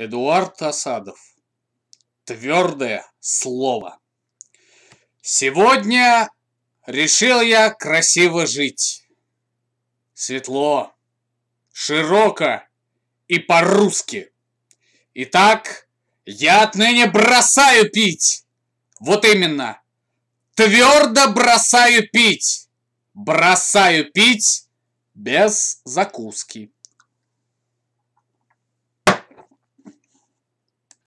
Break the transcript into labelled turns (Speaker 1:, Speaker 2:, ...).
Speaker 1: Эдуард Асадов. Твердое слово. Сегодня решил я красиво жить. Светло, широко и по-русски. Итак, я отныне бросаю пить. Вот именно. Твердо бросаю пить. Бросаю пить без закуски.